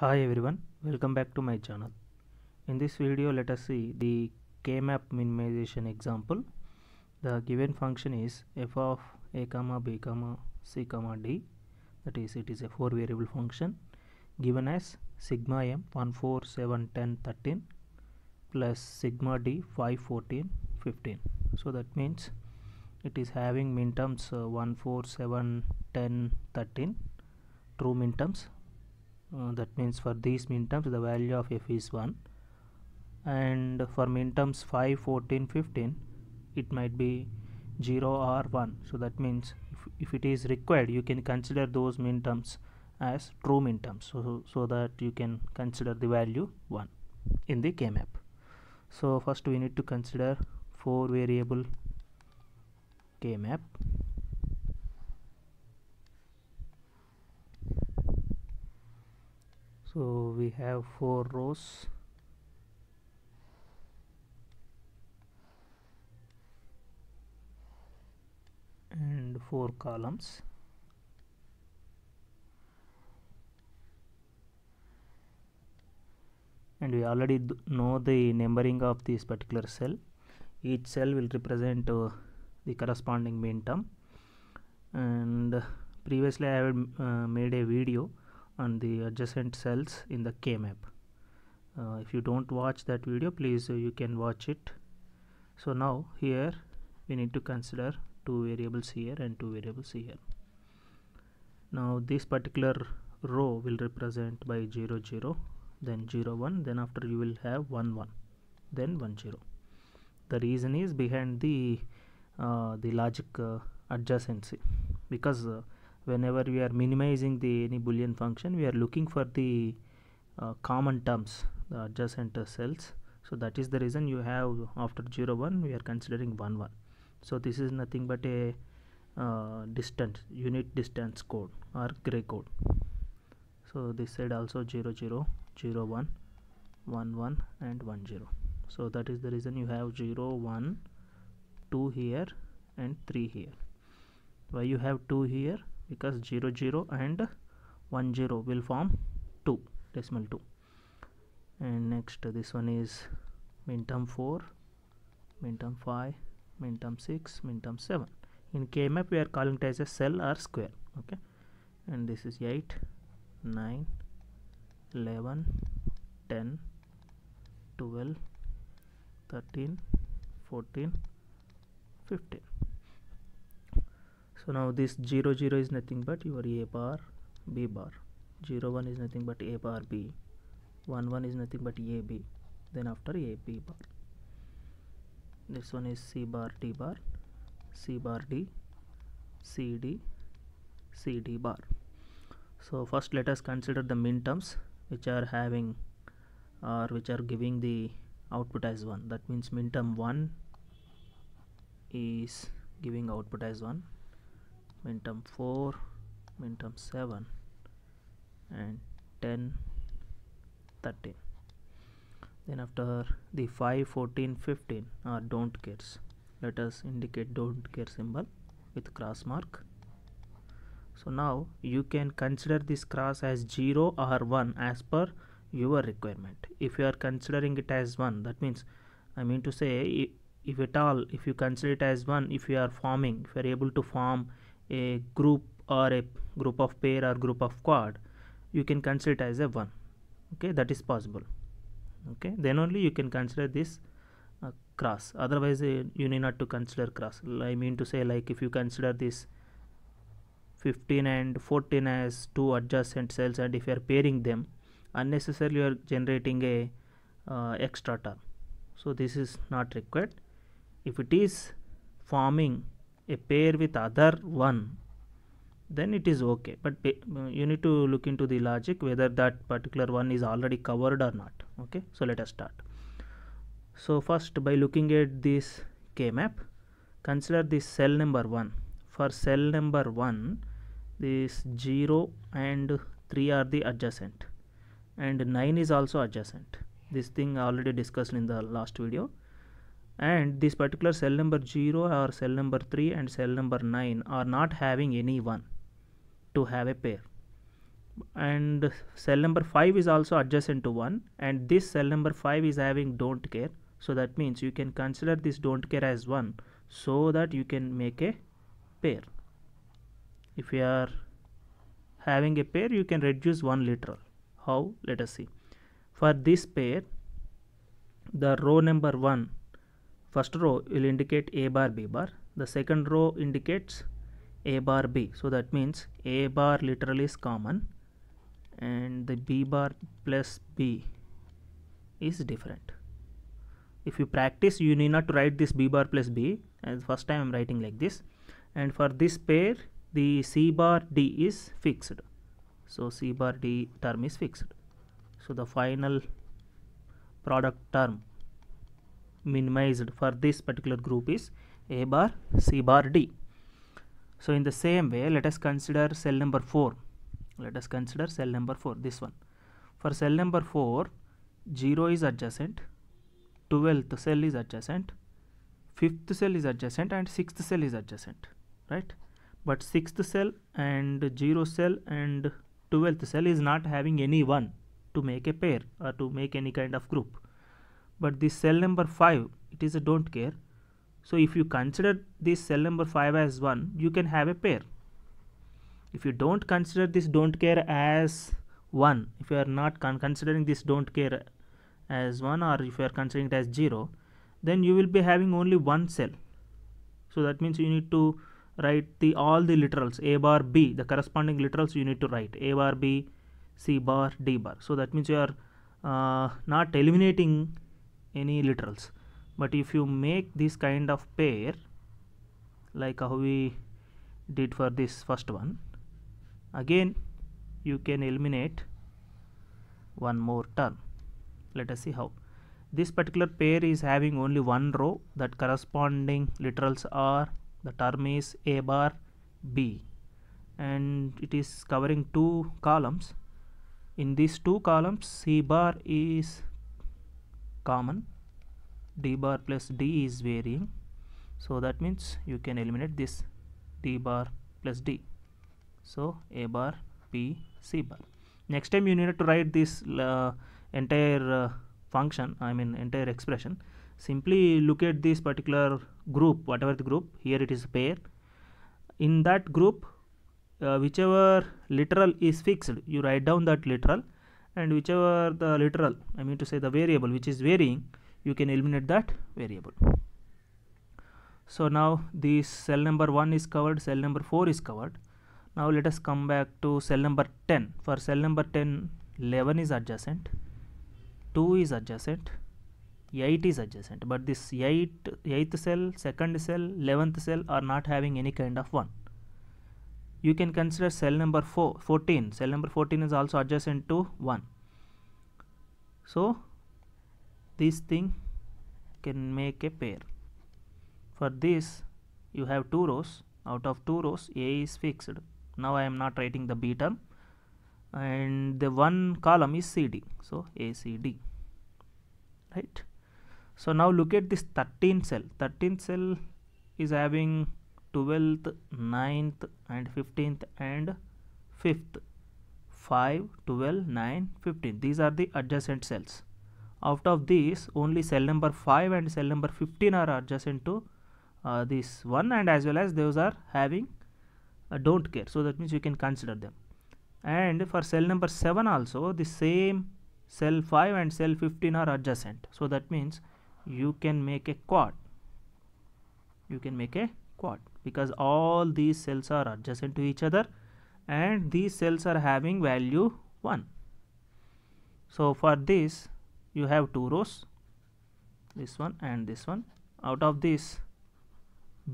Hi everyone, welcome back to my channel. In this video let us see the K-map minimization example. The given function is f of a comma b comma c comma d that is it is a four variable function given as sigma m 1 4 7 10 13 plus sigma d 5 14 15. So that means it is having minterms uh, 1 4 7 10 13 true terms uh, that means for these mean terms the value of f is 1 and for mean terms 5 14 15 it might be 0 or 1 so that means if, if it is required you can consider those mean terms as true minterms. terms so, so that you can consider the value 1 in the K-map. So first we need to consider 4 variable K-map so we have four rows and four columns and we already know the numbering of this particular cell each cell will represent uh, the corresponding mean term and previously I have uh, made a video and the adjacent cells in the K-map. Uh, if you don't watch that video, please uh, you can watch it. So now here we need to consider two variables here and two variables here. Now this particular row will represent by 0 0 then 0 1 then after you will have 1 1 then 1 0 the reason is behind the uh, the logic uh, adjacency because uh, whenever we are minimizing the any boolean function we are looking for the uh, common terms the adjacent uh, cells so that is the reason you have after 0 1 we are considering 1 1 so this is nothing but a uh, distance unit distance code or gray code so this side also 0 0 0 1 1 1 and 1 0 so that is the reason you have 0 1 2 here and 3 here why you have 2 here because 0 0 and 1 0 will form 2 decimal 2 and next this one is term 4 term 5 term 6 term 7 in KMAP we are calling it as a cell or square okay and this is 8 9 11 10 12 13 14 15 so now this 0 0 is nothing but your a bar b bar 0 1 is nothing but a bar b 1 1 is nothing but a b then after a b bar this one is c bar d bar c bar d c d c d bar so first let us consider the min terms which are having or which are giving the output as 1 that means min term 1 is giving output as 1 minterm 4 minterm 7 and 10 13 then after the 5 14 15 are don't cares let us indicate don't care symbol with cross mark so now you can consider this cross as 0 or 1 as per your requirement if you are considering it as 1 that means I mean to say if at all if you consider it as 1 if you are forming if you are able to form a group or a group of pair or group of quad you can consider it as a 1 okay that is possible okay then only you can consider this uh, cross otherwise uh, you need not to consider cross I mean to say like if you consider this 15 and 14 as two adjacent cells and if you are pairing them unnecessarily you are generating a uh, extra term so this is not required if it is forming a pair with other one then it is okay but uh, you need to look into the logic whether that particular one is already covered or not okay so let us start so first by looking at this k map consider this cell number 1 for cell number 1 this 0 and 3 are the adjacent and 9 is also adjacent this thing already discussed in the last video and this particular cell number 0 or cell number 3 and cell number 9 are not having any one to have a pair and cell number 5 is also adjacent to 1 and this cell number 5 is having don't care so that means you can consider this don't care as 1 so that you can make a pair if you are having a pair you can reduce one literal how let us see for this pair the row number 1 first row will indicate A bar B bar the second row indicates A bar B so that means A bar literally is common and the B bar plus B is different if you practice you need not to write this B bar plus B as first time I'm writing like this and for this pair the C bar D is fixed so C bar D term is fixed so the final product term minimized for this particular group is A bar, C bar, D. So in the same way, let us consider cell number 4. Let us consider cell number 4, this one. For cell number 4, 0 is adjacent, 12th cell is adjacent, 5th cell is adjacent and 6th cell is adjacent, right? But 6th cell and 0 cell and 12th cell is not having any one to make a pair or to make any kind of group but this cell number 5 it is a don't care so if you consider this cell number 5 as 1 you can have a pair if you don't consider this don't care as 1 if you are not con considering this don't care as 1 or if you are considering it as 0 then you will be having only one cell so that means you need to write the all the literals a bar b the corresponding literals you need to write a bar b c bar d bar so that means you are uh, not eliminating any literals but if you make this kind of pair like how we did for this first one again you can eliminate one more term let us see how this particular pair is having only one row that corresponding literals are the term is a bar b and it is covering two columns in these two columns c bar is common d bar plus d is varying so that means you can eliminate this d bar plus d so a bar b c bar next time you need to write this uh, entire uh, function i mean entire expression simply look at this particular group whatever the group here it is pair in that group uh, whichever literal is fixed you write down that literal and whichever the literal I mean to say the variable which is varying you can eliminate that variable so now this cell number 1 is covered cell number 4 is covered now let us come back to cell number 10 for cell number 10 11 is adjacent 2 is adjacent 8 is adjacent but this 8 8th cell second cell 11th cell are not having any kind of 1 you can consider cell number four, 14 cell number 14 is also adjacent to 1 so this thing can make a pair for this you have two rows out of two rows A is fixed now I am not writing the B term and the one column is CD so ACD right so now look at this 13 cell 13 cell is having 12th 9th and 15th and 5th 5 12 9 15 these are the adjacent cells out of these only cell number 5 and cell number 15 are adjacent to uh, this one and as well as those are having uh, don't care so that means you can consider them and for cell number 7 also the same cell 5 and cell 15 are adjacent so that means you can make a quad you can make a quad because all these cells are adjacent to each other and these cells are having value 1. So, for this you have two rows this one and this one out of this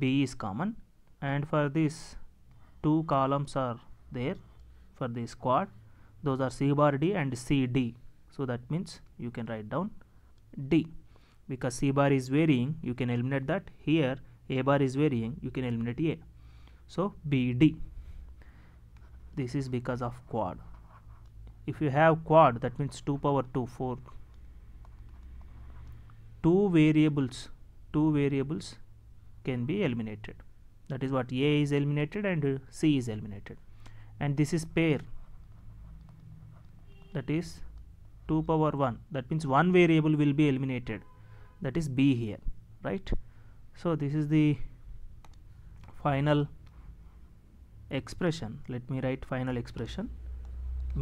B is common and for this two columns are there for this quad those are C bar D and C D. So, that means you can write down D because C bar is varying you can eliminate that here a bar is varying you can eliminate a so bd this is because of quad if you have quad that means 2 power 2 4 two variables two variables can be eliminated that is what a is eliminated and c is eliminated and this is pair that is 2 power 1 that means one variable will be eliminated that is b here right so this is the final expression let me write final expression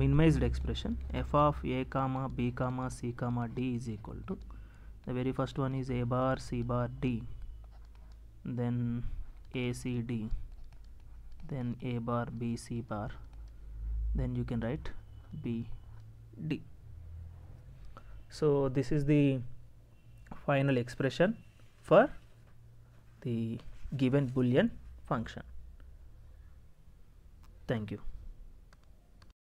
minimized expression f of a comma b comma c comma d is equal to the very first one is a bar c bar d then a c d then a bar b c bar then you can write b d so this is the final expression for the given boolean function thank you